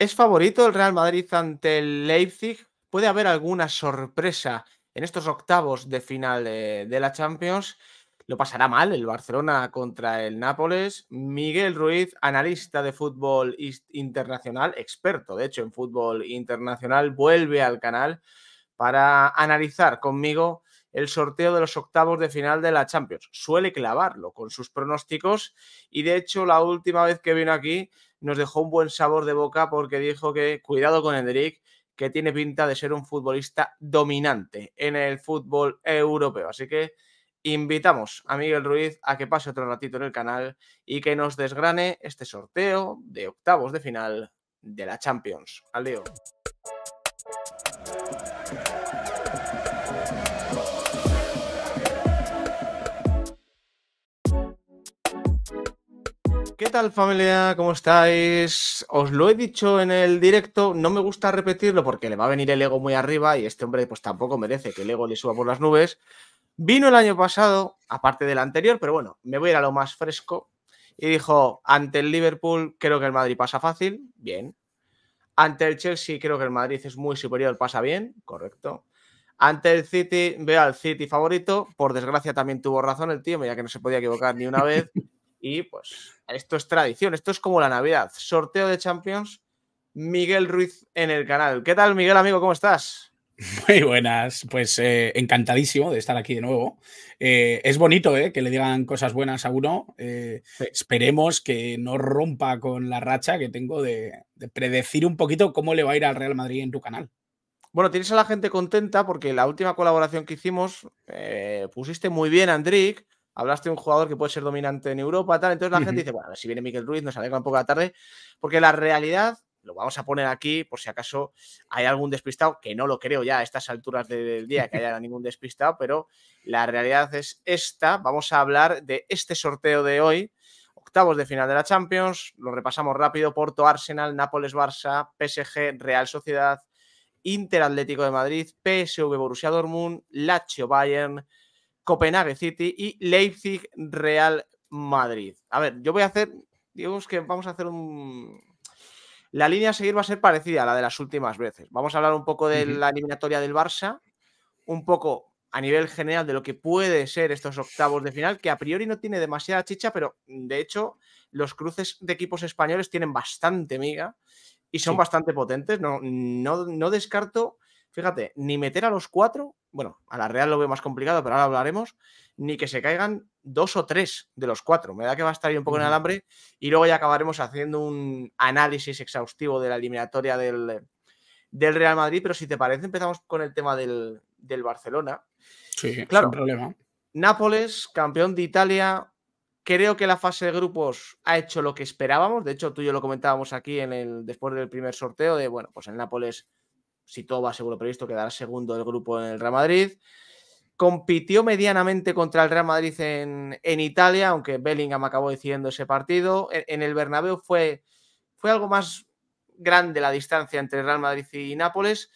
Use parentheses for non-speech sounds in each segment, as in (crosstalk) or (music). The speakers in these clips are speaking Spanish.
¿Es favorito el Real Madrid ante el Leipzig? ¿Puede haber alguna sorpresa en estos octavos de final de, la Champions? Lo pasará mal el Barcelona contra el Nápoles. Miguel Ruiz, analista de fútbol internacional, experto de hecho en fútbol internacional, vuelve al canal para analizar conmigo el sorteo de los octavos de final de la Champions. Suele clavarlo con sus pronósticos y de hecho la última vez que vino aquí nos dejó un buen sabor de boca porque dijo que cuidado con Hendrik, que tiene pinta de ser un futbolista dominante en el fútbol europeo. Así que invitamos a Miguel Ruiz a que pase otro ratito en el canal y que nos desgrane este sorteo de octavos de final de la Champions. Al ¿Qué tal familia? ¿Cómo estáis? Os lo he dicho en el directo, no me gusta repetirlo porque le va a venir el ego muy arriba y este hombre pues tampoco merece que el ego le suba por las nubes. Vino el año pasado, aparte del anterior, pero bueno, me voy a ir a lo más fresco. Y dijo, ante el Liverpool creo que el Madrid pasa fácil, bien. Ante el Chelsea creo que el Madrid es muy superior, pasa bien, correcto. Ante el City ve al City favorito, por desgracia también tuvo razón el tío, ya que no se podía equivocar ni una vez. (laughs) Y pues esto es tradición, esto es como la Navidad. Sorteo de Champions, Miguel Ruiz en el canal. ¿Qué tal, Miguel, amigo? ¿Cómo estás? (laughs) Muy buenas, pues eh, encantadísimo de estar aquí de nuevo. Eh, es bonito eh, que le digan cosas buenas a uno. Esperemos que no rompa con la racha que tengo de, predecir un poquito cómo le va a ir al Real Madrid en tu canal. Bueno, tienes a la gente contenta porque la última colaboración que hicimos pusiste muy bien, Andrick hablaste de un jugador que puede ser dominante en Europa, tal. Entonces la gente dice, bueno, a ver si viene Miquel Ruiz, nos alegra un poco la tarde, porque la realidad, lo vamos a poner aquí por si acaso hay algún despistado, que no lo creo ya a estas alturas del día que haya (laughs) ningún despistado, pero la realidad es esta. Vamos a hablar de este sorteo de hoy. Octavos de final de la Champions, lo repasamos rápido, Porto, Arsenal, Nápoles, Barça, PSG, Real Sociedad, Inter Atlético de Madrid, PSV Borussia Dortmund, Lazio Bayern, Copenhague City y Leipzig Real Madrid. A ver, yo voy a hacer, digamos que vamos a hacer un... La línea a seguir va a ser parecida a la de las últimas veces. Vamos a hablar un poco de la eliminatoria del Barça, un poco a nivel general de lo que puede ser estos octavos de final, que a priori no tiene demasiada chicha, pero mm, de hecho los cruces de equipos españoles tienen bastante miga y son bastante potentes. no, no descarto fíjate, ni meter a los cuatro, bueno, a la Real lo veo más complicado, pero ahora hablaremos, ni que se caigan dos o tres de los cuatro. Me da que va a estar ahí un poco en alambre y luego ya acabaremos haciendo un análisis exhaustivo de la eliminatoria del, Real Madrid, pero si te parece empezamos con el tema del, Barcelona. Sí, claro. problema. Nápoles, campeón de Italia, Creo que la fase de grupos ha hecho lo que esperábamos. De hecho, tú y yo lo comentábamos aquí en el, después del primer sorteo de, bueno, pues el Nápoles si todo va seguro lo previsto, quedará segundo del grupo en el Real Madrid. Compitió medianamente contra el Real Madrid en, Italia, aunque Bellingham acabó decidiendo ese partido. En, el Bernabéu fue, fue algo más grande la distancia entre Real Madrid y Nápoles.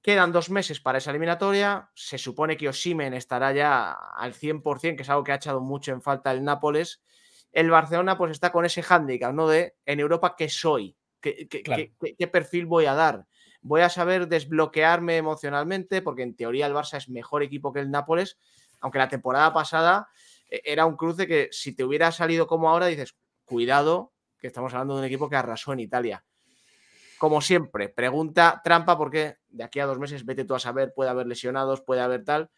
Quedan dos meses para esa eliminatoria. Se supone que Osimen estará ya al 100%, que es algo que ha echado mucho en falta el Nápoles. El Barcelona pues está con ese hándicap, ¿no? De en Europa, ¿qué soy? qué perfil voy a dar? voy a saber desbloquearme emocionalmente, porque en teoría el Barça es mejor equipo que el Nápoles, aunque la temporada pasada e, era un cruce que si te hubiera salido como ahora, dices, cuidado, que estamos hablando de un equipo que arrasó en Italia. Como siempre, pregunta trampa, porque de aquí a dos meses vete tú a saber, puede haber lesionados, puede haber tal.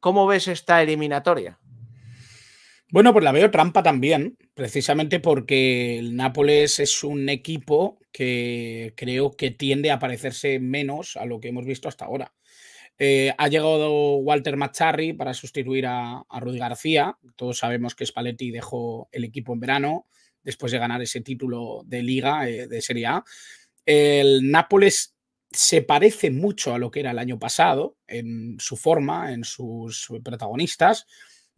¿Cómo ves esta eliminatoria? Bueno, pues la veo trampa también, precisamente porque el Nápoles es un equipo que creo que tiende a parecerse menos a lo que hemos visto hasta ahora. Eh, ha llegado Walter Macharri para sustituir a, Rudy García. Todos sabemos que Spalletti dejó el equipo en verano después de ganar ese título de liga eh, de Serie A. El Nápoles se parece mucho a lo que era el año pasado en su forma, en sus protagonistas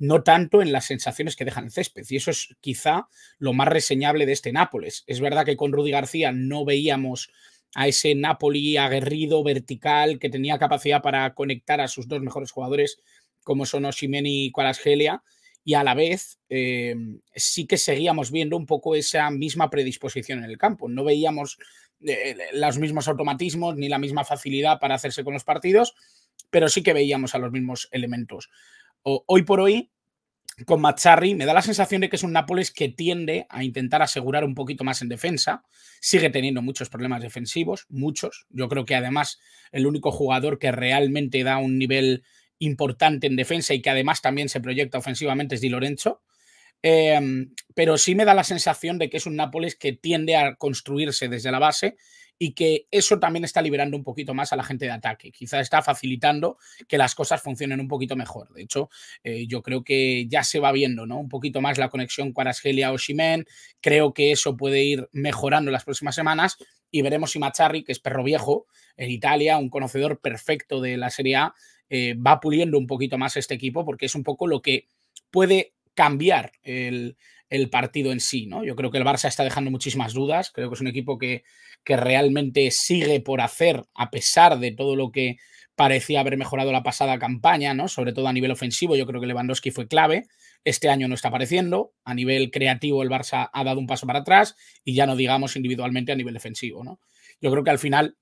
no tanto en las sensaciones que dejan el césped. Y eso es quizá lo más reseñable de este Nápoles. Es verdad que con Rudy García no veíamos a ese Napoli aguerrido, vertical, que tenía capacidad para conectar a sus dos mejores jugadores, como son Oshimeni y Kualasgelia, y a la vez eh, sí que seguíamos viendo un poco esa misma predisposición en el campo. No veíamos eh, los mismos automatismos ni la misma facilidad para hacerse con los partidos, pero sí que veíamos a los mismos elementos hoy por hoy, con Mazzarri, me da la sensación de que es un Nápoles que tiende a intentar asegurar un poquito más en defensa. Sigue teniendo muchos problemas defensivos, muchos. Yo creo que además el único jugador que realmente da un nivel importante en defensa y que además también se proyecta ofensivamente es Di Lorenzo. Em, pero sí me da la sensación de que es un Nápoles que tiende a construirse desde la base y que eso también está liberando un poquito más a la gente de ataque. quizá está facilitando que las cosas funcionen un poquito mejor. De hecho, eh, yo creo que ya se va viendo ¿no? un poquito más la conexión Cuarasgelia o Shimen. Creo que eso puede ir mejorando las próximas semanas y veremos si Macharri, que es perro viejo en Italia, un conocedor perfecto de la Serie A, eh, va puliendo un poquito más este equipo porque es un poco lo que puede cambiar el, el partido en sí, ¿no? Yo creo que el Barça está dejando muchísimas dudas, creo que es un equipo que, que realmente sigue por hacer, a pesar de todo lo que parecía haber mejorado la pasada campaña, ¿no? Sobre todo a nivel ofensivo, yo creo que Lewandowski fue clave, este año no está apareciendo, a nivel creativo el Barça ha dado un paso para atrás y ya no digamos individualmente a nivel defensivo, ¿no? Yo creo que al final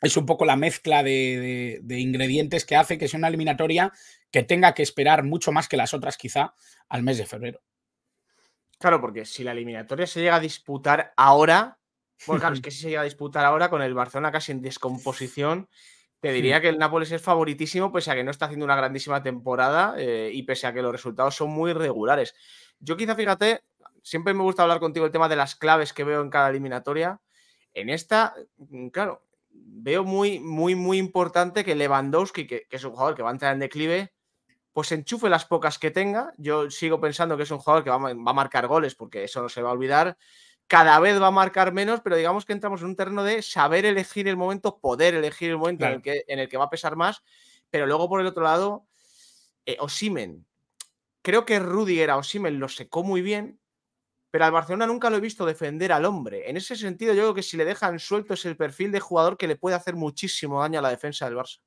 es un poco la mezcla de, ingredientes que hace que sea una eliminatoria que tenga que esperar mucho más que las otras quizá al mes de febrero. Claro, porque si la eliminatoria se llega a disputar ahora, porque claro, es (laughs) que si se llega a disputar ahora con el Barcelona casi en descomposición, te diría que el Nápoles es favoritísimo, pese a que no está haciendo una grandísima temporada eh, y pese a que los resultados son muy regulares. Yo quizá, fíjate, siempre me gusta hablar contigo el tema de las claves que veo en cada eliminatoria. En esta, mm, claro, veo muy, muy, muy importante que Lewandowski, que es un jugador que va a entrar en declive, pues enchufe las pocas que tenga. Yo sigo pensando que es un jugador que va, a marcar goles, porque eso no se va a olvidar. Cada vez va a marcar menos, pero digamos que entramos en un terreno de saber elegir el momento, poder elegir el momento en, el que, va a pesar más. Pero luego, por el otro lado, eh, Osimen. Creo que Rudiger a Osimen lo secó muy bien, pero al Barcelona nunca lo he visto defender al hombre. En ese sentido, yo creo que si le dejan suelto es el perfil de jugador que le puede hacer muchísimo daño a la defensa del Barça.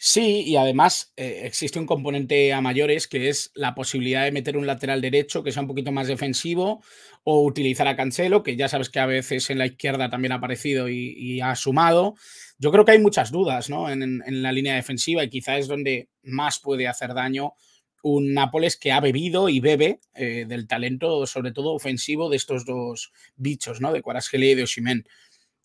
Sí, y además eh, existe un componente a mayores que es la posibilidad de meter un lateral derecho que sea un poquito más defensivo o utilizar a Cancelo, que ya sabes que a veces en la izquierda también ha aparecido y, ha sumado. Yo creo que hay muchas dudas ¿no? en, la línea defensiva y quizás es donde más puede hacer daño un Nápoles que ha bebido y bebe eh, del talento, sobre todo ofensivo, de estos dos bichos, ¿no? de Cuarasgelia y de Osimén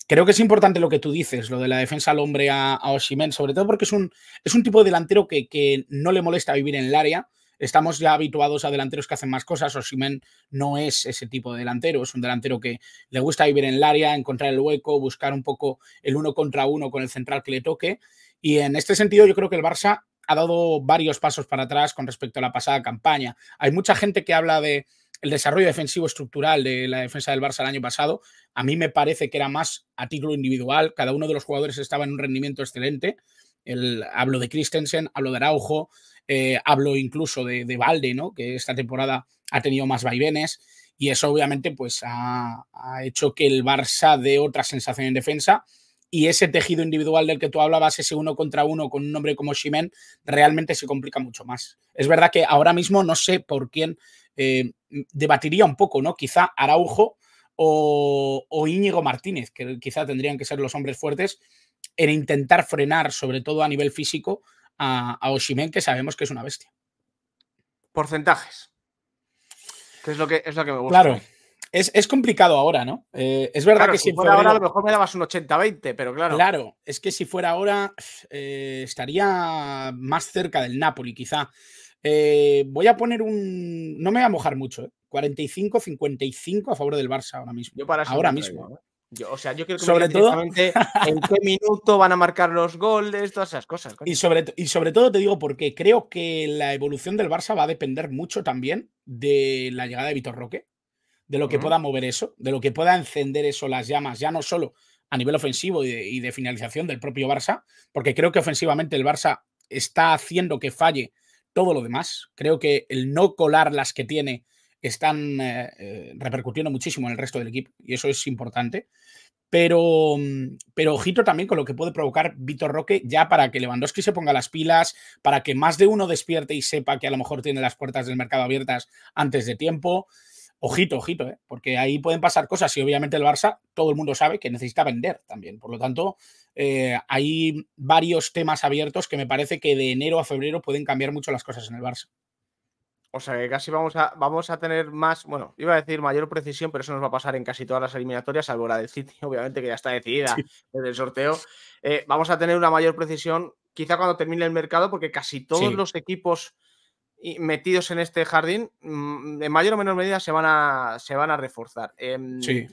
creo que es importante lo que tú dices, lo de la defensa al hombre a, Oshimen, sobre todo porque es un, es un tipo de delantero que, que, no le molesta vivir en el área. Estamos ya habituados a delanteros que hacen más cosas. Oshimen no es ese tipo de delantero, es un delantero que le gusta vivir en el área, encontrar el hueco, buscar un poco el uno contra uno con el central que le toque. Y en este sentido, yo creo que el Barça ha dado varios pasos para atrás con respecto a la pasada campaña. Hay mucha gente que habla de, el desarrollo defensivo estructural de la defensa del Barça el año pasado, a mí me parece que era más a título individual. Cada uno de los jugadores estaba en un rendimiento excelente. hablo de Christensen, hablo de Araujo, eh, hablo incluso de, Valde, ¿no? que esta temporada ha tenido más vaivenes. Y eso obviamente pues, ha, hecho que el Barça dé otra sensación en defensa y ese tejido individual del que tú hablabas, ese uno contra uno con un hombre como Ximen, realmente se complica mucho más. Es verdad que ahora mismo no sé por quién eh, debatiría un poco, ¿no? Quizá Araujo o, Íñigo Martínez, que quizá tendrían que ser los hombres fuertes en intentar frenar, sobre todo a nivel físico, a, a Oshimen, que sabemos que es una bestia. Porcentajes. ¿Qué es lo que, es me gusta. Claro. Es, complicado ahora, ¿no? Eh, es verdad que si, fuera ahora a lo mejor me dabas un 80-20, pero claro. Claro, es que si fuera ahora eh, estaría más cerca del Napoli, quizá. Eh, voy a poner un. No me voy a mojar mucho, ¿eh? 45-55 a favor del Barça ahora mismo. Yo para ahora mismo. ¿eh? o sea, yo creo que sobre todo... en qué (laughs) minuto van a marcar los goles, todas esas cosas. Y sobre, y sobre todo te digo porque creo que la evolución del Barça va a depender mucho también de la llegada de Vitor Roque, de lo que pueda mover eso, de lo que pueda encender eso las llamas, ya no solo a nivel ofensivo y de finalización del propio Barça, porque creo que ofensivamente el Barça está haciendo que falle todo lo demás. Creo que el no colar las que tiene están eh, eh, repercutiendo muchísimo en el resto del equipo y eso es importante. Pero, mm, pero ojito también con lo que puede provocar Vitor Roque ya para que Lewandowski se ponga las pilas, para que más de uno despierte y sepa que a lo mejor tiene las puertas del mercado abiertas antes de tiempo ojito, ojito, ¿eh? porque ahí pueden pasar cosas y obviamente el Barça, todo el mundo sabe que necesita vender también. Por lo tanto, eh, hay varios temas abiertos que me parece que de enero a febrero pueden cambiar mucho las cosas en el Barça. O sea que casi vamos a, vamos a tener más, bueno, iba a decir mayor precisión, pero eso nos va a pasar en casi todas las eliminatorias, salvo la del City, (laughs) obviamente, que ya está decidida el sorteo. Eh, vamos a tener una mayor precisión quizá cuando termine el mercado, porque casi todos los equipos metidos en este jardín, mm, en mayor o menor medida se van a, se van a reforzar. Em, en,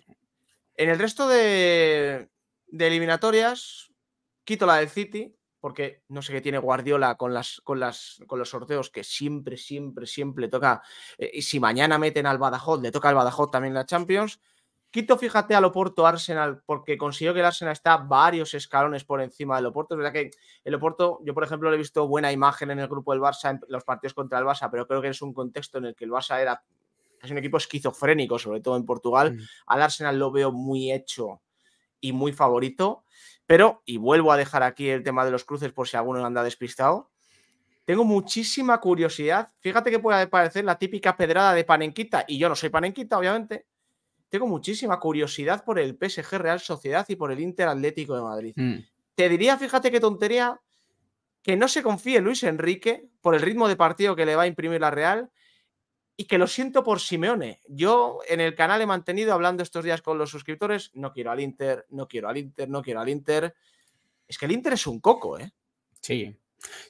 el resto de, eliminatorias, quito la del City, porque no sé qué tiene Guardiola con, las, con, las, con los sorteos, que siempre, siempre, siempre toca. Eh, y si mañana meten al Badajoz, le toca al Badajoz también la Champions. Quito, fíjate, al loporto Arsenal, porque consiguió que el Arsenal está varios escalones por encima del Loporto. Es verdad que el Oporto, yo por ejemplo, le he visto buena imagen en el grupo del Barça, en los partidos contra el Barça, pero creo que es un contexto en el que el Barça era es un equipo esquizofrénico, sobre todo en Portugal. Al Arsenal lo veo muy hecho y muy favorito, pero, y vuelvo a dejar aquí el tema de los cruces por si alguno anda despistado. Tengo muchísima curiosidad. Fíjate que puede parecer la típica pedrada de Panenquita, y yo no soy Panenquita, obviamente, tengo muchísima curiosidad por el PSG Real Sociedad y por el Inter Atlético de Madrid. Mm. Te diría, fíjate qué tontería, que no se confíe Luis Enrique por el ritmo de partido que le va a imprimir la Real y que lo siento por Simeone. Yo en el canal he mantenido hablando estos días con los suscriptores, no quiero al Inter, no quiero al Inter, no quiero al Inter. Es que el Inter es un coco, ¿eh? Sí.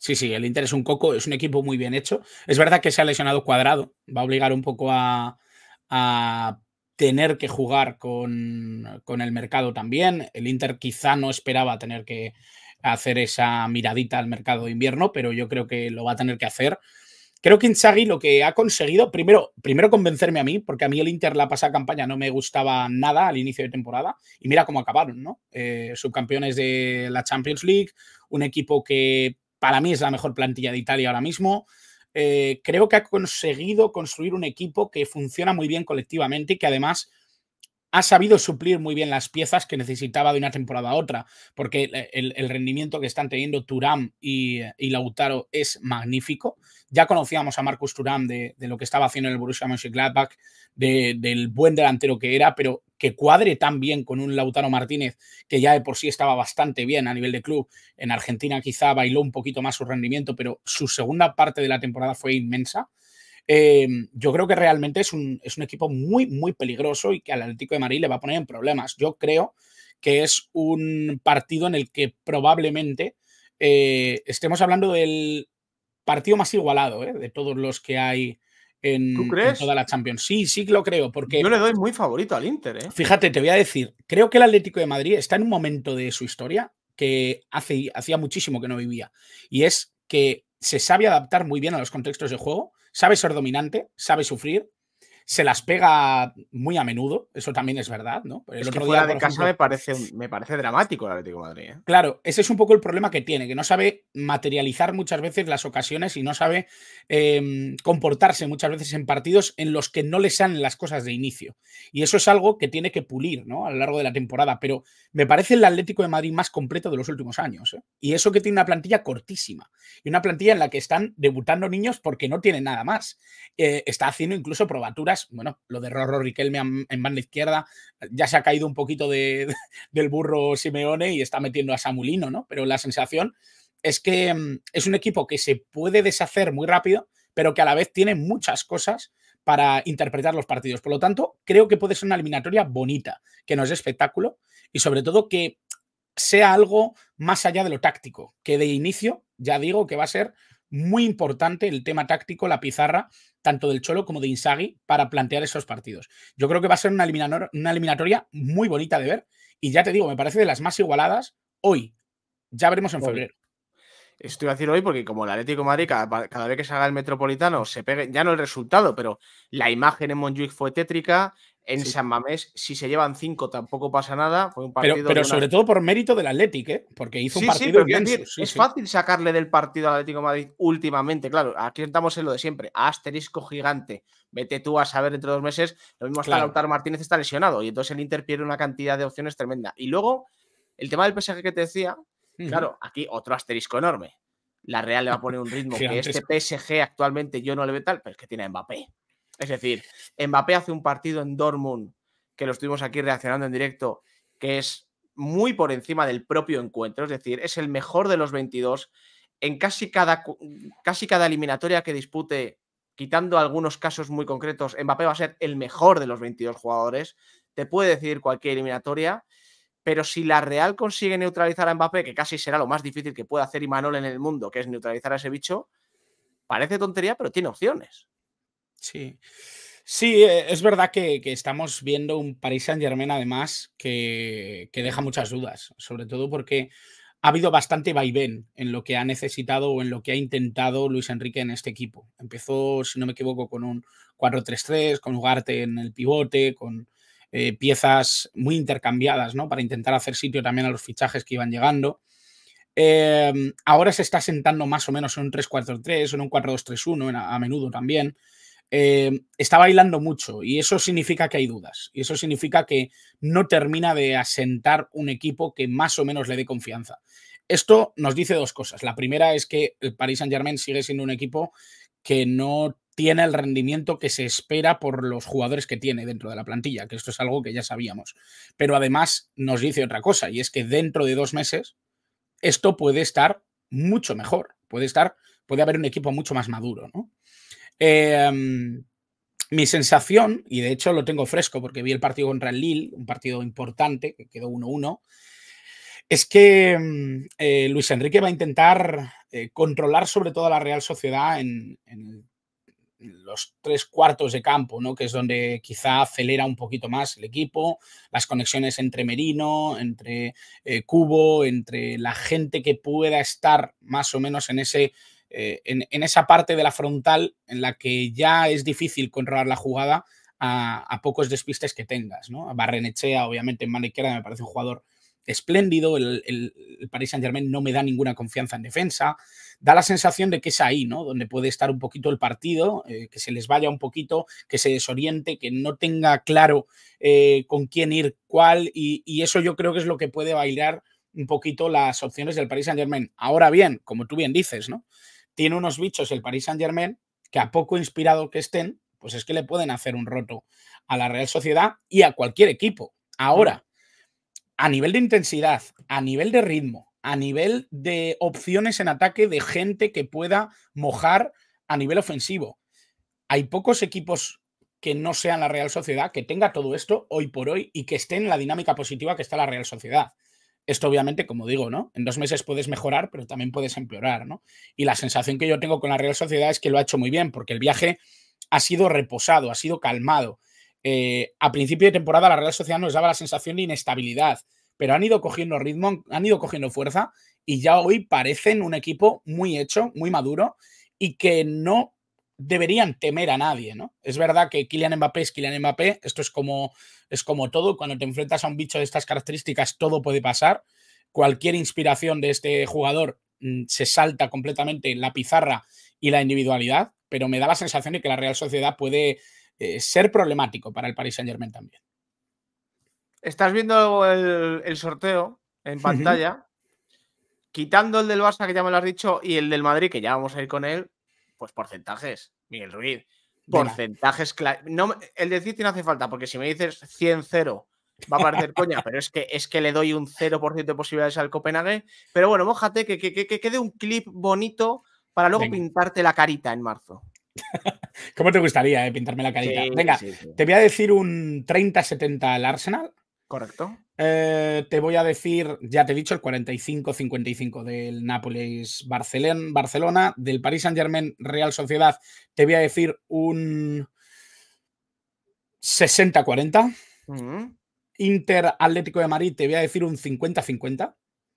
Sí, sí, el Inter es un coco, es un equipo muy bien hecho. Es verdad que se ha lesionado cuadrado, va a obligar un poco a tener que jugar con, el mercado también. El Inter quizá no esperaba tener que hacer esa miradita al mercado de invierno, pero yo creo que lo va a tener que hacer. Creo que Inzaghi lo que ha conseguido, primero, primero convencerme a mí, porque a mí el Inter la pasada campaña no me gustaba nada al inicio de temporada, y mira cómo acabaron, ¿no? Eh, subcampeones de la Champions League, un equipo que para mí es la mejor plantilla de Italia ahora mismo, eh, creo que ha conseguido construir un equipo que funciona muy bien colectivamente y que además ha sabido suplir muy bien las piezas que necesitaba de una temporada a otra, porque el, rendimiento que están teniendo Turam y, Lautaro es magnífico. Ya conocíamos a Marcus Turam de, lo que estaba haciendo en el Borussia Mönchengladbach, de, del buen delantero que era, pero que cuadre tan bien con un Lautaro Martínez, que ya de por sí estaba bastante bien a nivel de club. En Argentina quizá bailó un poquito más su rendimiento, pero su segunda parte de la temporada fue inmensa. Em, yo creo que realmente es un, es un equipo muy, muy peligroso y que al Atlético de Madrid le va a poner en problemas. Yo creo que es un partido en el que probablemente eh, estemos hablando del partido más igualado eh, de todos los que hay en, toda la Champions. Sí, sí lo creo, porque... Yo le doy muy favorito al Inter, ¿eh? Fíjate, te voy a decir, creo que el Atlético de Madrid está en un momento de su historia que hace, hacía muchísimo que no vivía, y es que se sabe adaptar muy bien a los contextos de juego, sabe ser dominante, sabe sufrir, se las pega muy a menudo, eso también es verdad, ¿no? El de casa me, parece, me parece dramático el Atlético de Madrid. ¿eh? Claro, ese es un poco el problema que tiene, que no sabe materializar muchas veces las ocasiones y no sabe em, comportarse muchas veces en partidos en los que no le salen las cosas de inicio. Y eso es algo que tiene que pulir, ¿no? A lo largo de la temporada, pero me parece el Atlético de Madrid más completo de los últimos años. ¿eh? Y eso que tiene una plantilla cortísima y una plantilla en la que están debutando niños porque no tienen nada más. Eh, está haciendo incluso probaturas bueno, lo de Rorro Riquelme en banda izquierda, ya se ha caído un poquito (laughs) del burro Simeone y está metiendo a Samulino, ¿no? Pero la sensación es que mm, es un equipo que se puede deshacer muy rápido, pero que a la vez tiene muchas cosas para interpretar los partidos. Por lo tanto, creo que puede ser una eliminatoria bonita, que no es espectáculo y sobre todo que sea algo más allá de lo táctico, que de inicio ya digo que va a ser muy importante el tema táctico, la pizarra, tanto del Cholo como de Insagi, para plantear esos partidos. Yo creo que va a ser una eliminatoria, muy bonita de ver. Y ya te digo, me parece de las más igualadas hoy. Ya veremos en febrero. estoy a decir hoy porque como el Atlético Madrid cada, vez que se haga el Metropolitano se pegue, ya no el resultado, pero la imagen en Monjuic fue tétrica, en San Mamés, si se llevan cinco, tampoco pasa nada. Fue un partido pero, sobre todo por mérito del Athletic, ¿eh? porque hizo un partido es fácil sacarle del partido al Atlético de Madrid últimamente. Claro, aquí estamos en lo de siempre. Asterisco gigante. Vete tú a saber entre dos meses. Lo mismo está Lautaro Martínez está lesionado. Y entonces el Inter pierde una cantidad de opciones tremenda. Y luego, el tema del PSG que te decía, claro, aquí otro asterisco enorme. La Real le va a poner un ritmo (laughs) que este PSG actualmente yo no le veo tal, pero es que tiene a Mbappé. Es decir, Mbappé hace un partido en Dortmund, que lo estuvimos aquí reaccionando en directo, que es muy por encima del propio encuentro, es decir, es el mejor de los 22. En casi cada, casi cada eliminatoria que dispute, quitando algunos casos muy concretos, Mbappé va a ser el mejor de los 22 jugadores. Te puede decidir cualquier eliminatoria, pero si la Real consigue neutralizar a Mbappé, que casi será lo más difícil que pueda hacer Imanol en el mundo, que es neutralizar a ese bicho, parece tontería, pero tiene opciones. Sí, sí eh, es verdad que, estamos viendo un Paris Saint Germain además que, deja muchas dudas, sobre todo porque ha habido bastante vaivén en lo que ha necesitado o en lo que ha intentado Luis Enrique en este equipo. Empezó, si no me equivoco, con un 4-3-3, con Ugarte en el pivote, con eh, piezas muy intercambiadas, ¿no? Para intentar hacer sitio también a los fichajes que iban llegando. Em, ahora se está sentando más o menos en un 3-4-3, en un 4-2-3-1 a menudo también. Eh, está bailando mucho y eso significa que hay dudas y eso significa que no termina de asentar un equipo que más o menos le dé confianza. Esto nos dice dos cosas. La primera es que el Paris Saint-Germain sigue siendo un equipo que no tiene el rendimiento que se espera por los jugadores que tiene dentro de la plantilla, que esto es algo que ya sabíamos. Pero además nos dice otra cosa, y es que dentro de dos meses esto puede estar mucho mejor, puede estar, puede haber un equipo mucho más maduro, ¿no? Em, mi sensación, y de hecho lo tengo fresco porque vi el partido contra el Lille, un partido importante, que quedó 1-1, es que em, eh, Luis Enrique va a intentar eh, controlar sobre todo la Real Sociedad en, los tres cuartos de campo, ¿no? que es donde quizá acelera un poquito más el equipo, las conexiones entre Merino, entre eh, Cubo, entre la gente que pueda estar más o menos en ese eh, en, esa parte de la frontal en la que ya es difícil controlar la jugada a, pocos despistes que tengas. ¿no? Barrenechea, obviamente, en mano izquierda me parece un jugador espléndido, el, el, Paris Saint Germain no me da ninguna confianza en defensa, da la sensación de que es ahí, ¿no? Donde puede estar un poquito el partido, eh, que se les vaya un poquito, que se desoriente, que no tenga claro eh, con quién ir cuál, y, y, eso yo creo que es lo que puede bailar un poquito las opciones del Paris Saint Germain. Ahora bien, como tú bien dices, ¿no? tiene unos bichos el Paris Saint Germain que a poco inspirado que estén, pues es que le pueden hacer un roto a la Real Sociedad y a cualquier equipo. Ahora, a nivel de intensidad, a nivel de ritmo, a nivel de opciones en ataque de gente que pueda mojar a nivel ofensivo, hay pocos equipos que no sean la Real Sociedad, que tenga todo esto hoy por hoy y que esté en la dinámica positiva que está la Real Sociedad. Esto obviamente, como digo, ¿no? En dos meses puedes mejorar, pero también puedes empeorar, Y la sensación que yo tengo con la Real Sociedad es que lo ha hecho muy bien, porque el viaje ha sido reposado, ha sido calmado. Eh, a principio de temporada la Real Sociedad nos daba la sensación de inestabilidad, pero han ido cogiendo ritmo, han ido cogiendo fuerza y ya hoy parecen un equipo muy hecho, muy maduro y que no deberían temer a nadie, ¿no? Es verdad que Kylian Mbappé es Kylian Mbappé, esto es como, es como todo, cuando te enfrentas a un bicho de estas características, todo puede pasar, cualquier inspiración de este jugador mm, se salta completamente la pizarra y la individualidad, pero me da la sensación de que la Real Sociedad puede eh, ser problemático para el Paris Saint Germain también. Estás viendo el, sorteo en pantalla, quitando el del Barça que ya me lo has dicho y el del Madrid que ya vamos a ir con él, pues porcentajes, Miguel Ruiz. Porcentajes No, el de no hace falta, porque si me dices 100-0, va a parecer coña, pero es que, es que le doy un 0% de posibilidades al Copenhague. Pero bueno, mójate que, quede un clip bonito para luego pintarte la carita en marzo. (laughs) ¿Cómo te gustaría eh, pintarme la carita? Venga, te voy a decir un 30-70 al Arsenal. Correcto. Eh, te voy a decir, ya te he dicho, el 45-55 del Nápoles Barcelona, del Paris Saint Germain Real Sociedad, te voy a decir un 60-40. Mm. Inter Atlético de Madrid, te voy a decir un 50-50.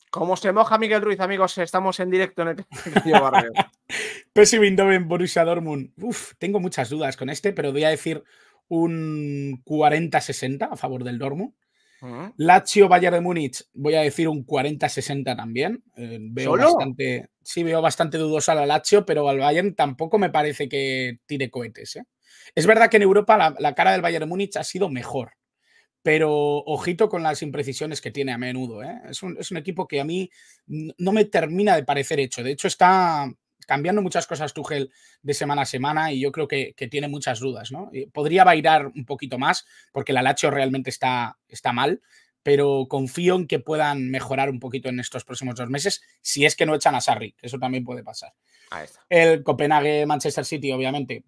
Como se moja Miguel Ruiz, amigos, estamos en directo en el barrio. (laughs) Borussia Dortmund. Uf, tengo muchas dudas con este, pero voy a decir un 40-60 a favor del Dortmund. Lazio Bayern de Múnich, voy a decir un 40-60 también. Eh, veo bastante, sí, veo bastante dudosa al Lazio, pero al Bayern tampoco me parece que tire cohetes. ¿eh? Es verdad que en Europa la, cara del Bayern de Múnich ha sido mejor, pero ojito con las imprecisiones que tiene a menudo. ¿eh? Es, un, es, un, equipo que a mí no me termina de parecer hecho. De hecho, está cambiando muchas cosas Tuchel de semana a semana y yo creo que, tiene muchas dudas, ¿no? Eh, podría bailar un poquito más porque la Lacho realmente está, está mal, pero confío en que puedan mejorar un poquito en estos próximos dos meses, si es que no echan a Sarri, eso también puede pasar. El Copenhague-Manchester City, obviamente,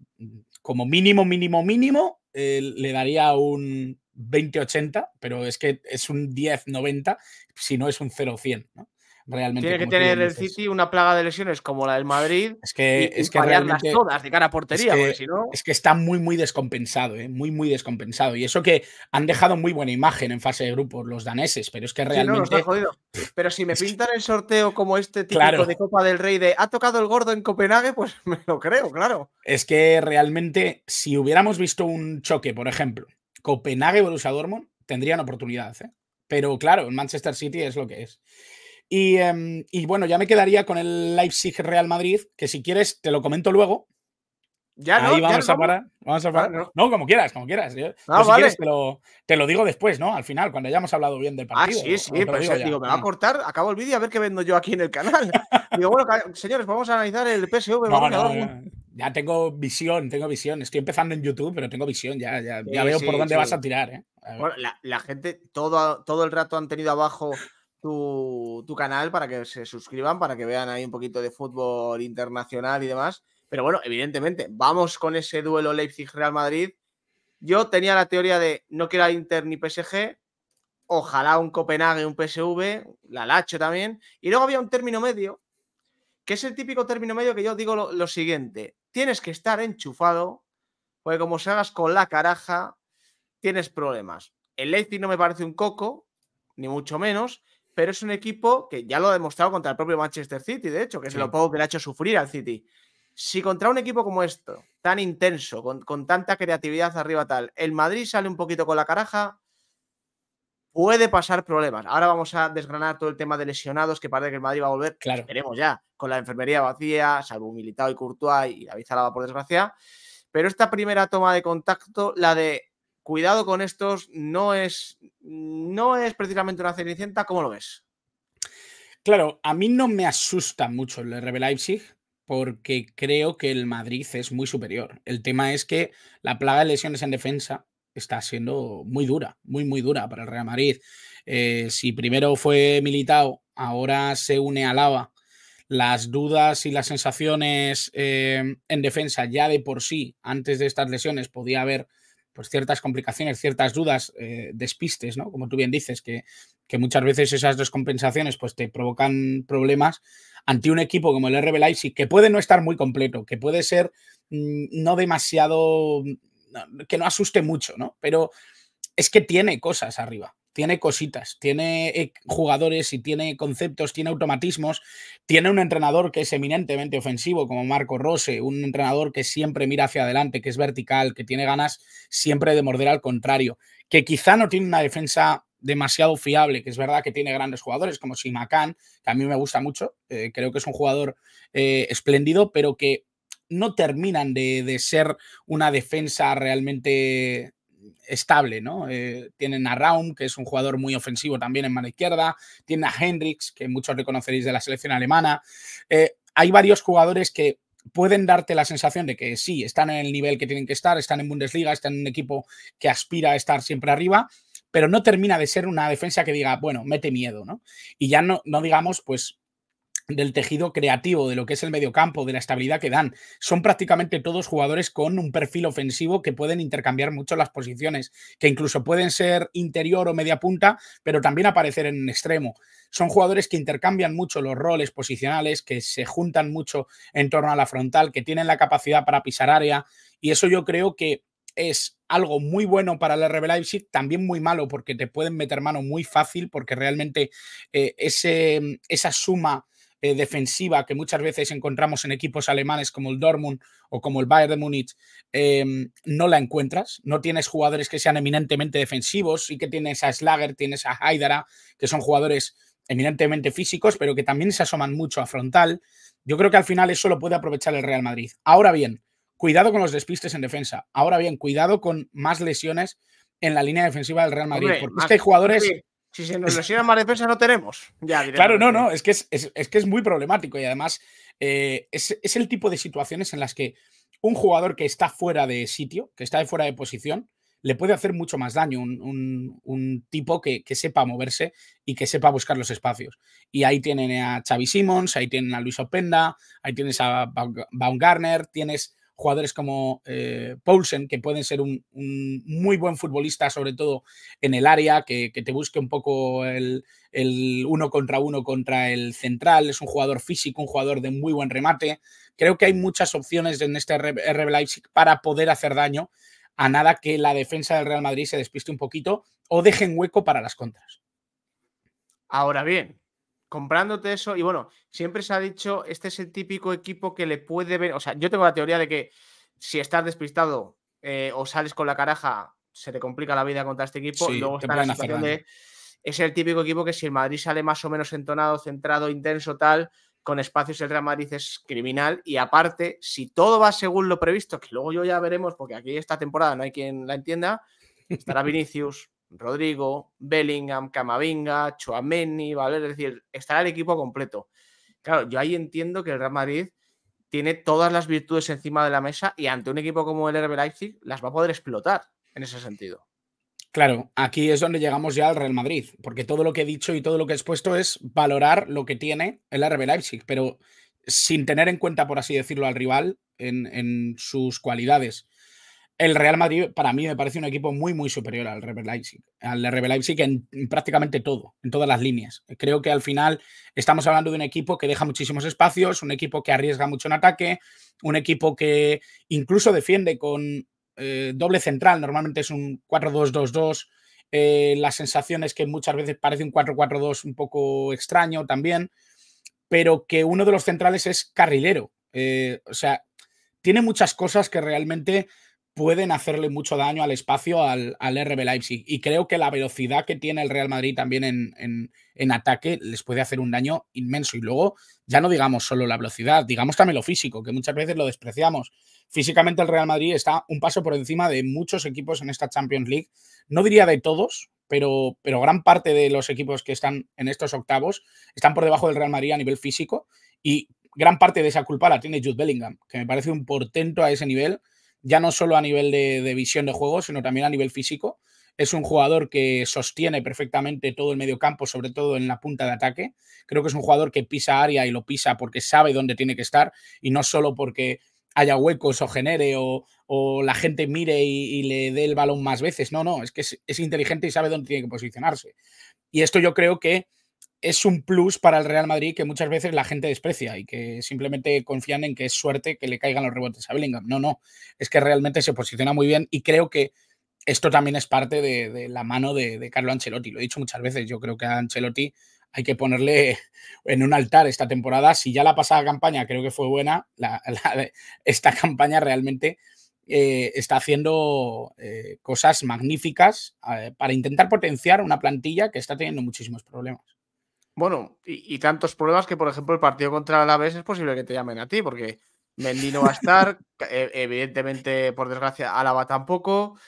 como mínimo, mínimo, mínimo, eh, le daría un 20-80, pero es que es un 10-90, si no es un 0-100, ¿no? Tiene que tener el City una plaga de lesiones como la del Madrid. Es que, es todas de cara a portería, es que, si no... es que está muy, muy descompensado, ¿eh? muy, muy descompensado. Y eso que han dejado muy buena imagen en fase de grupos los daneses, pero es que realmente. no, pero si me pintan el sorteo como este típico de Copa del Rey de ha tocado el gordo en Copenhague, pues (laughs) me lo creo, claro. Es que realmente, si hubiéramos visto un choque, por ejemplo, Copenhague-Borussia Dortmund, tendrían oportunidad, ¿eh? Pero claro, en Manchester City es lo que es. Em, y, bueno, ya me quedaría con el Leipzig Real Madrid, que si quieres te lo comento luego. Ya no, vamos, a vamos a ah, parar. no. como quieras, como quieras. no ah, pues si te, lo, digo después, ¿no? Al final, cuando hayamos hablado bien del ah, partido. sí, sí, pero pues digo, digo, me va a cortar, acabo el vídeo a ver qué vendo yo aquí en el canal. (laughs) digo, bueno, señores, vamos a analizar el PSV. Eh, ya tengo visión, tengo visión. Estoy empezando en YouTube, pero tengo visión, ya, ya, veo por dónde vas a tirar, ¿eh? la, gente todo, todo el rato han tenido abajo tu, canal para que se suscriban, para que vean ahí un poquito de fútbol internacional y demás. Pero bueno, evidentemente, vamos con ese duelo Leipzig-Real Madrid. Yo tenía la teoría de no quiero a Inter ni PSG, ojalá un Copenhague, un PSV, la Lacho también. Y luego había un término medio, que es el típico término medio que yo digo lo, siguiente: tienes que estar enchufado, porque como se hagas con la caraja, tienes problemas. El Leipzig no me parece un coco, ni mucho menos, pero es un equipo que ya lo ha demostrado contra el propio Manchester City, de hecho, que es lo poco que le ha hecho sufrir al City. Si contra un equipo como esto, tan intenso, con, tanta creatividad arriba tal, el Madrid sale un poquito con la caraja, puede pasar problemas. Ahora vamos a desgranar todo el tema de lesionados, que parece que el Madrid va a volver, claro. queremos ya, con la enfermería vacía, salvo Militao y Courtois y la Zalaba, por desgracia. Pero esta primera toma de contacto, la de cuidado con estos, no es, no es precisamente una cenicienta, ¿cómo lo ves? Claro, a mí no me asusta mucho el RB Leipzig porque creo que el Madrid es muy superior. El tema es que la plaga de lesiones en defensa está siendo muy dura, muy, muy dura para el Real Madrid. Eh, si primero fue Militao, ahora se une a Lava. Las dudas y las sensaciones eh, en defensa ya de por sí, antes de estas lesiones, podía haber pues ciertas complicaciones, ciertas dudas, eh, despistes, ¿no? Como tú bien dices, que, muchas veces esas descompensaciones pues te provocan problemas ante un equipo como el RB Leipzig, que puede no estar muy completo, que puede ser mm, no demasiado, que no asuste mucho, ¿no? Pero es que tiene cosas arriba tiene cositas, tiene eh, jugadores y tiene conceptos, tiene automatismos, tiene un entrenador que es eminentemente ofensivo, como Marco Rose, un entrenador que siempre mira hacia adelante, que es vertical, que tiene ganas siempre de morder al contrario, que quizá no tiene una defensa demasiado fiable, que es verdad que tiene grandes jugadores como Simakan, que a mí me gusta mucho, eh, creo que es un jugador eh, espléndido, pero que no terminan de, ser una defensa realmente estable, ¿no? Eh, tienen a Raum, que es un jugador muy ofensivo también en mano izquierda, tienen a Hendrix, que muchos reconoceréis de la selección alemana. Eh, hay varios jugadores que pueden darte la sensación de que sí, están en el nivel que tienen que estar, están en Bundesliga, están en un equipo que aspira a estar siempre arriba, pero no termina de ser una defensa que diga, bueno, mete miedo, ¿no? Y ya no, no digamos, pues, del tejido creativo, de lo que es el mediocampo, de la estabilidad que dan. Son prácticamente todos jugadores con un perfil ofensivo que pueden intercambiar mucho las posiciones, que incluso pueden ser interior o media punta, pero también aparecer en extremo. Son jugadores que intercambian mucho los roles posicionales, que se juntan mucho en torno a la frontal, que tienen la capacidad para pisar área, y eso yo creo que es algo muy bueno para el RB Leipzig, también muy malo porque te pueden meter mano muy fácil, porque realmente eh, esa suma eh, defensiva que muchas veces encontramos en equipos alemanes como el Dortmund o como el Bayern de Múnich, em, no la encuentras. No tienes jugadores que sean eminentemente defensivos. y que tienes a Slager, tienes a Haidara, que son jugadores eminentemente físicos, pero que también se asoman mucho a frontal. Yo creo que al final eso lo puede aprovechar el Real Madrid. Ahora bien, cuidado con los despistes en defensa. Ahora bien, cuidado con más lesiones en la línea defensiva del Real Madrid. porque es que hay jugadores... Si se nos lesiona más defensa, no tenemos. Ya, claro, no, no, es que es, que es muy problemático y además eh, es, el tipo de situaciones en las que un jugador que está fuera de sitio, que está fuera de posición, le puede hacer mucho más daño un, tipo que, sepa moverse y que sepa buscar los espacios. Y ahí tienen a Xavi Simmons, ahí tienen a Luis Openda, ahí tienes a Baumgartner, tienes jugadores como eh, Poulsen, que pueden ser un, muy buen futbolista, sobre todo en el área, que, te busque un poco el, el, uno contra uno contra el central. Es un jugador físico, un jugador de muy buen remate. Creo que hay muchas opciones en este RB Leipzig para poder hacer daño a nada que la defensa del Real Madrid se despiste un poquito o dejen hueco para las contras. Ahora bien, comprándote eso. Y bueno, siempre se ha dicho, este es el típico equipo que le puede ver. O sea, yo tengo la teoría de que si estás despistado eh, o sales con la caraja, se te complica la vida contra este equipo. y Luego está la situación de. Es el típico equipo que si el Madrid sale más o menos entonado, centrado, intenso, tal, con espacios el Real Madrid es criminal y aparte, si todo va según lo previsto, que luego yo ya veremos, porque aquí esta temporada no hay quien la entienda, estará (laughs) Vinicius, Rodrigo, Bellingham, Camavinga, Chuameni, ¿vale? es decir, estará el equipo completo. Claro, yo ahí entiendo que el Real Madrid tiene todas las virtudes encima de la mesa y ante un equipo como el RB Leipzig las va a poder explotar en ese sentido. Claro, aquí es donde llegamos ya al Real Madrid, porque todo lo que he dicho y todo lo que he expuesto es valorar lo que tiene el RB Leipzig, pero sin tener en cuenta, por así decirlo, al rival en, en sus cualidades el Real Madrid para mí me parece un equipo muy, muy superior al Rebel Leipzig, al Rebel Leipzig en, en, prácticamente todo, en todas las líneas. Creo que al final estamos hablando de un equipo que deja muchísimos espacios, un equipo que arriesga mucho en ataque, un equipo que incluso defiende con eh, doble central, normalmente es un 4-2-2-2. la sensación es que muchas veces parece un 4-4-2 un poco extraño también, pero que uno de los centrales es carrilero. Eh, o sea, tiene muchas cosas que realmente pueden hacerle mucho daño al espacio al, al, RB Leipzig. Y creo que la velocidad que tiene el Real Madrid también en, en, en, ataque les puede hacer un daño inmenso. Y luego, ya no digamos solo la velocidad, digamos también lo físico, que muchas veces lo despreciamos. Físicamente el Real Madrid está un paso por encima de muchos equipos en esta Champions League. No diría de todos, pero, pero gran parte de los equipos que están en estos octavos están por debajo del Real Madrid a nivel físico. Y gran parte de esa culpa la tiene Jude Bellingham, que me parece un portento a ese nivel ya no solo a nivel de, visión de juego, sino también a nivel físico. Es un jugador que sostiene perfectamente todo el medio campo, sobre todo en la punta de ataque. Creo que es un jugador que pisa área y lo pisa porque sabe dónde tiene que estar y no solo porque haya huecos o genere o, la gente mire y, le dé el balón más veces. No, no, es que es, inteligente y sabe dónde tiene que posicionarse. Y esto yo creo que es un plus para el Real Madrid que muchas veces la gente desprecia y que simplemente confían en que es suerte que le caigan los rebotes a Bellingham. No, no, es que realmente se posiciona muy bien y creo que esto también es parte de, la mano de, Carlo Ancelotti. Lo he dicho muchas veces, yo creo que a Ancelotti hay que ponerle (laughs) en un altar esta temporada. Si ya la pasada campaña creo que fue buena, (laughs) esta campaña realmente eh, está haciendo eh, cosas magníficas eh, para intentar potenciar una plantilla que está teniendo muchísimos problemas. Bueno, y, tantos problemas que, por ejemplo, el partido contra el es posible que te llamen a ti, porque Mendy no va a estar, (laughs) e, evidentemente, por desgracia, Álava tampoco,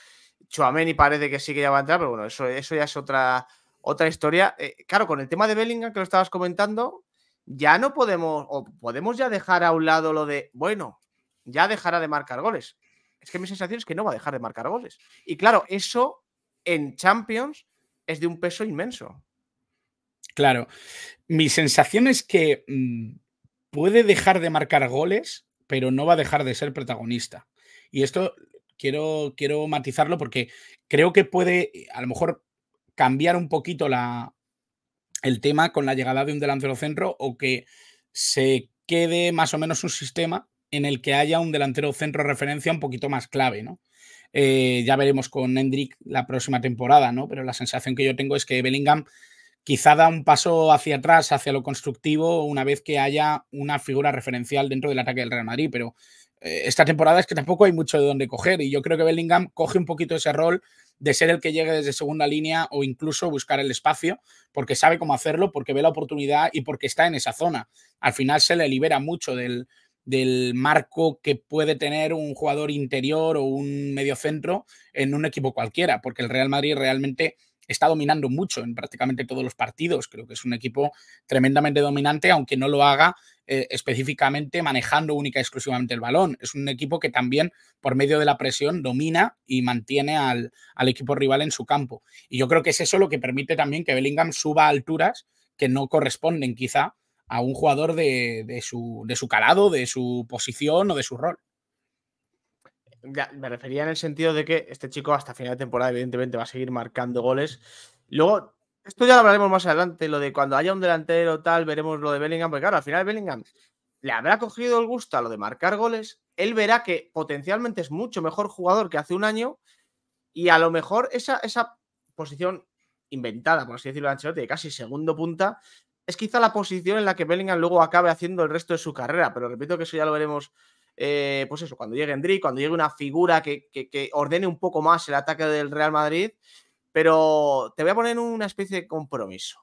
Chuameni parece que sí que ya va a entrar, pero bueno, eso, eso ya es otra, otra historia. Eh, claro, con el tema de Bellingham que lo estabas comentando, ya no podemos, o podemos ya dejar a un lado lo de, bueno, ya dejará de marcar goles. Es que mi sensación es que no va a dejar de marcar goles. Y claro, eso en Champions es de un peso inmenso. Claro. Mi sensación es que mm, puede dejar de marcar goles, pero no va a dejar de ser protagonista. Y esto quiero, quiero matizarlo porque creo que puede eh, a lo mejor cambiar un poquito la, el tema con la llegada de un delantero centro o que se quede más o menos un sistema en el que haya un delantero centro referencia un poquito más clave, eh, ya veremos con Hendrik la próxima temporada, ¿no? Pero la sensación que yo tengo es que Bellingham quizá da un paso hacia atrás, hacia lo constructivo, una vez que haya una figura referencial dentro del ataque del Real Madrid, pero eh, esta temporada es que tampoco hay mucho de dónde coger y yo creo que Bellingham coge un poquito ese rol de ser el que llegue desde segunda línea o incluso buscar el espacio, porque sabe cómo hacerlo, porque ve la oportunidad y porque está en esa zona. Al final se le libera mucho del, del marco que puede tener un jugador interior o un medio centro en un equipo cualquiera, porque el Real Madrid realmente está dominando mucho en prácticamente todos los partidos. Creo que es un equipo tremendamente dominante, aunque no lo haga eh, específicamente manejando única y exclusivamente el balón. Es un equipo que también, por medio de la presión, domina y mantiene al, equipo rival en su campo. Y yo creo que es eso lo que permite también que Bellingham suba a alturas que no corresponden quizá a un jugador de, su, de su calado, de su posición o de su rol me refería en el sentido de que este chico hasta final de temporada evidentemente va a seguir marcando goles. Luego, esto ya lo hablaremos más adelante, lo de cuando haya un delantero tal, veremos lo de Bellingham, porque claro, al final Bellingham le habrá cogido el gusto a lo de marcar goles, él verá que potencialmente es mucho mejor jugador que hace un año y a lo mejor esa, esa posición inventada, por así decirlo, de de casi segundo punta, es quizá la posición en la que Bellingham luego acabe haciendo el resto de su carrera, pero repito que eso ya lo veremos eh, pues eso, cuando llegue Endrick, cuando llegue una figura que, ordene un poco más el ataque del Real Madrid, pero te voy a poner una especie de compromiso.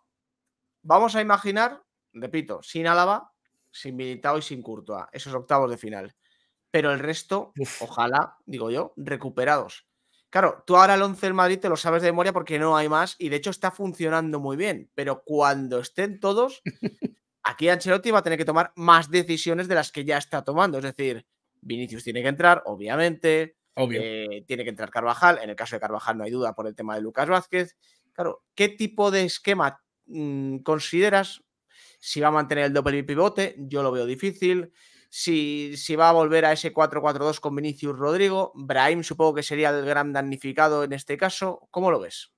Vamos a imaginar, repito, sin Álava, sin Militao y sin Courtois, esos octavos de final. Pero el resto, ojalá, digo yo, recuperados. Claro, tú ahora el 11 del Madrid te lo sabes de memoria porque no hay más y de hecho está funcionando muy bien, pero cuando estén todos, (laughs) aquí Ancelotti va a tener que tomar más decisiones de las que ya está tomando. Es decir, Vinicius tiene que entrar, obviamente. Eh, tiene que entrar Carvajal. En el caso de Carvajal no hay duda por el tema de Lucas Vázquez. Claro, ¿qué tipo de esquema mm, consideras? Si va a mantener el doble pivote, yo lo veo difícil. Si, va a volver a ese 4-4-2 con Vinicius Rodrigo. Brahim supongo que sería el gran damnificado en este caso. ¿Cómo lo ves?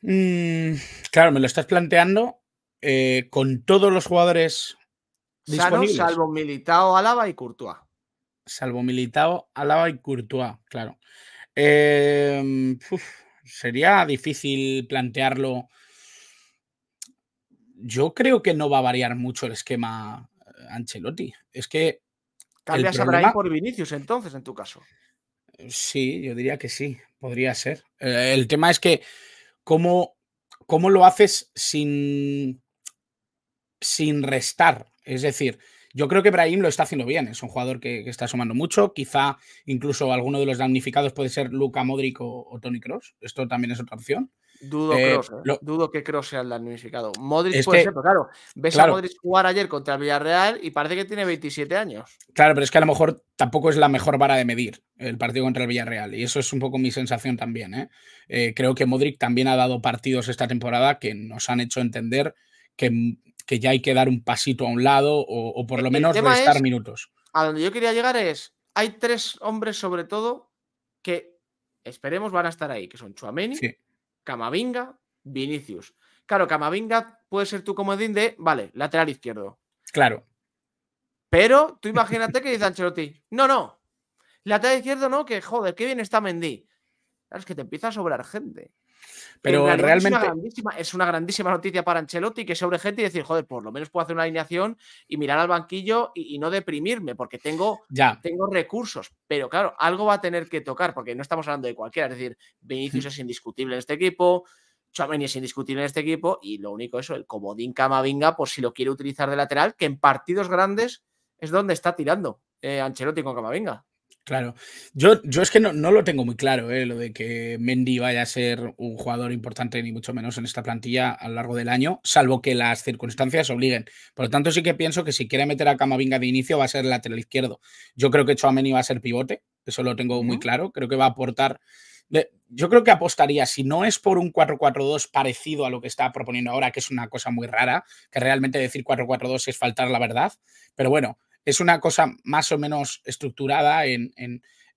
Mm, claro, me lo estás planteando eh, con todos los jugadores salvo Militao, Alaba y Courtois. Salvo Militao, Alaba y Courtois, claro. Em, sería difícil plantearlo. Yo creo que no va a variar mucho el esquema eh, Ancelotti. Es que. Cambias a Brahim por Vinicius entonces, en tu caso. Sí, yo diría que sí, podría ser. Eh, el tema es que, ¿cómo, cómo lo haces sin sin restar. Es decir, yo creo que Brahim lo está haciendo bien. Es un jugador que, está sumando mucho. Quizá incluso alguno de los damnificados puede ser Luca Modric o, Tony Cross. Esto también es otra opción. Dudo, eh, ¿eh? Dudo que Cross sea el damnificado. Modric puede ser, claro, ves a Modric jugar ayer contra el Villarreal y parece que tiene 27 años. Claro, pero es que a lo mejor tampoco es la mejor vara de medir el partido contra el Villarreal. Y eso es un poco mi sensación también. ¿eh? creo que Modric también ha dado partidos esta temporada que nos han hecho entender que que ya hay que dar un pasito a un lado o, por e-, lo menos restar minutos. A donde yo quería llegar es, hay tres hombres sobre todo que esperemos van a estar ahí, que son Chuameni, Camavinga, Vinicius. Claro, Camavinga puede ser tu comodín de, vale, lateral izquierdo. Claro. Pero tú (laughs) imagínate que dice Ancelotti, no, no, lateral izquierdo no, que joder, qué bien está Mendy. es que te empieza a sobrar gente. Pero realmente. es una grandísima noticia para Ancelotti que sobre gente y decir, joder, por lo menos puedo hacer una alineación y mirar al banquillo y, no deprimirme, porque tengo, ya. tengo recursos. Pero claro, algo va a tener que tocar, porque no estamos hablando de cualquiera. Es decir, Vinicius es indiscutible en este equipo. Chouameni es indiscutible en este equipo y lo único eso, el comodín Camavinga, por si lo quiere utilizar de lateral, que en partidos grandes es donde está tirando eh, Ancelotti con Camavinga. Claro, yo, yo es que no, no lo tengo muy claro, eh, lo de que Mendy vaya a ser un jugador importante, ni mucho menos en esta plantilla a lo largo del año, salvo que las circunstancias obliguen. Por lo tanto, sí que pienso que si quiere meter a Camavinga de inicio va a ser lateral izquierdo. Yo creo que Chouameni va a ser pivote, eso lo tengo muy claro, creo que va a aportar... Yo creo que apostaría, si no es por un 4-4-2 parecido a lo que está proponiendo ahora, que es una cosa muy rara, que realmente decir 4-4-2 es faltar la verdad, pero bueno, es una cosa más o menos estructurada en,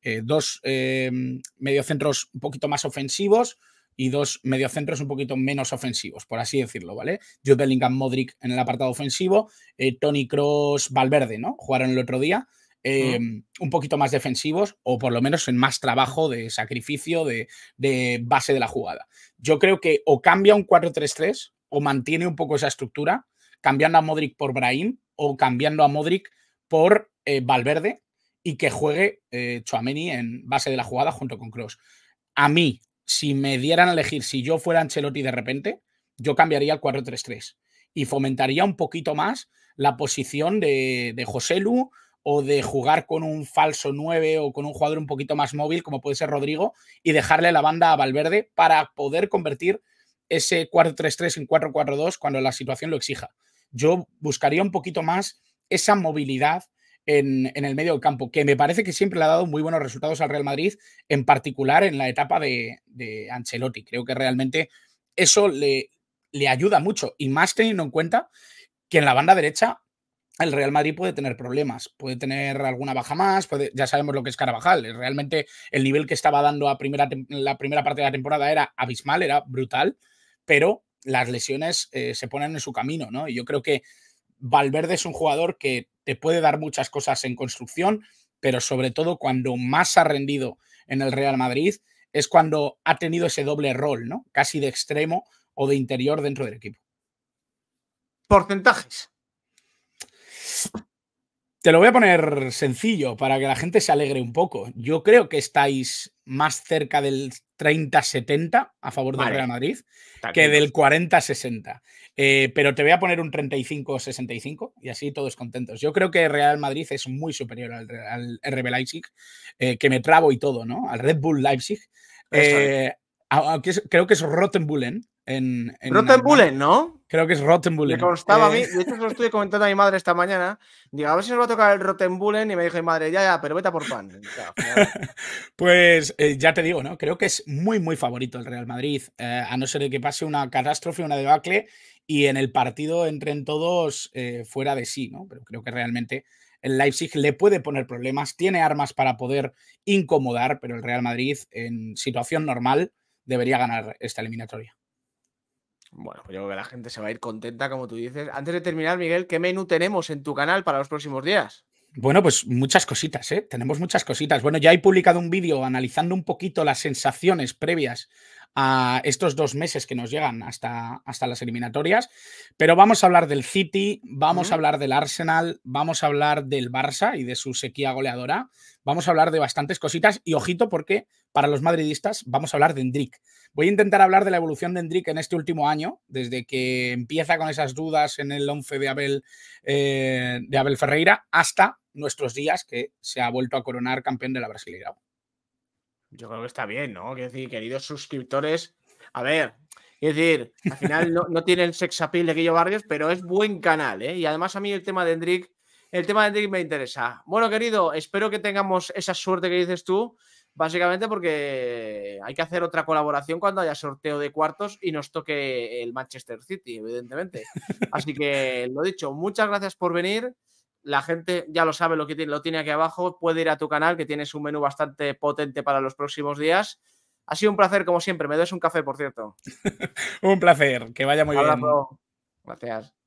eh, dos eh, mediocentros un poquito más ofensivos y dos mediocentros un poquito menos ofensivos, por así decirlo, ¿vale? Jude Bellingham, Modric en el apartado ofensivo, eh, Tony Cross, Valverde, ¿no? Jugaron el otro día. Mm. un poquito más defensivos o por lo menos en más trabajo de sacrificio de, de base de la jugada. Yo creo que o cambia un 4-3-3 o mantiene un poco esa estructura, cambiando a Modric por Brahim o cambiando a Modric por eh, Valverde y que juegue eh, en base de la jugada junto con Cross. A mí, si me dieran a elegir, si yo fuera Ancelotti de repente, yo cambiaría al 4-3-3 y fomentaría un poquito más la posición de, de José Lu o de jugar con un falso 9 o con un jugador un poquito más móvil, como puede ser Rodrigo, y dejarle la banda a Valverde para poder convertir ese 4-3-3 en 4-4-2 cuando la situación lo exija. Yo buscaría un poquito más esa movilidad en, el medio del campo, que me parece que siempre le ha dado muy buenos resultados al Real Madrid, en particular en la etapa de, Ancelotti. Creo que realmente eso le, ayuda mucho y más teniendo en cuenta que en la banda derecha el Real Madrid puede tener problemas, puede tener alguna baja más, ya sabemos lo que es Carabajal, eh, realmente el nivel que estaba dando a primera, la primera parte de la temporada era abismal, era brutal, pero las lesiones eh, se ponen en su camino, ¿no? Y yo creo que Valverde es un jugador que te puede dar muchas cosas en construcción, pero sobre todo cuando más ha rendido en el Real Madrid es cuando ha tenido ese doble rol, ¿no? Casi de extremo o de interior dentro del equipo. Porcentajes. Te lo voy a poner sencillo para que la gente se alegre un poco. Yo creo que estáis más cerca del 30-70 a favor del Real Madrid que del 40-60. Eh, pero te voy a poner un 35-65 y así todos contentos. Yo creo que Real Madrid es muy superior al, RB Leipzig, eh, que me trabo y todo, ¿no? Al Red Bull Leipzig. Eh, Ah, ah, creo que es Rottenbullen. En, en Rottenbullen, ¿no? Creo que es Rottenbullen. Me constaba a mí, eh. de hecho lo estuve comentando a mi madre esta mañana, digo, a ver si nos va a tocar el Rottenbullen y me dijo mi madre, ya, ya, pero vete a por pan. (laughs) pues eh, ya te digo, ¿no? Creo que es muy, muy favorito el Real Madrid, eh, a no ser de que pase una catástrofe, una debacle y en el partido entren todos fuera de sí, ¿no? Pero creo que realmente el Leipzig le puede poner problemas, tiene armas para poder incomodar, pero el Real Madrid en situación normal debería ganar esta eliminatoria. Bueno, pues yo creo que la gente se va a ir contenta, como tú dices. Antes de terminar, Miguel, ¿qué menú tenemos en tu canal para los próximos días? Bueno, pues muchas cositas, ¿eh? Tenemos muchas cositas. Bueno, ya he publicado un vídeo analizando un poquito las sensaciones previas a estos dos meses que nos llegan hasta, hasta las eliminatorias. Pero vamos a hablar del City, vamos a hablar del Arsenal, vamos a hablar del Barça y de su sequía goleadora, vamos a hablar de bastantes cositas y ojito porque para los madridistas vamos a hablar de Endrick. Voy a intentar hablar de la evolución de Endrick en este último año, desde que empieza con esas dudas en el once de Abel, eh, de Abel Ferreira hasta nuestros días que se ha vuelto a coronar campeón de la Grau. Yo creo que está bien, ¿no? Quiero decir, queridos suscriptores, a ver, quiero decir, al final no, no tiene el sex appeal de Guillo barrios, pero es buen canal, ¿eh? Y además a mí el tema de Hendrik, el tema de Hendrik me interesa. Bueno, querido, espero que tengamos esa suerte que dices tú, básicamente porque hay que hacer otra colaboración cuando haya sorteo de cuartos y nos toque el Manchester City, evidentemente. Así que lo dicho, muchas gracias por venir la gente ya lo sabe, lo, que tiene, lo tiene aquí abajo, puede ir a tu canal que tienes un menú bastante potente para los próximos días. Ha sido un placer, como siempre. Me des un café, por cierto. (laughs) un placer, que vaya muy bien. Gracias.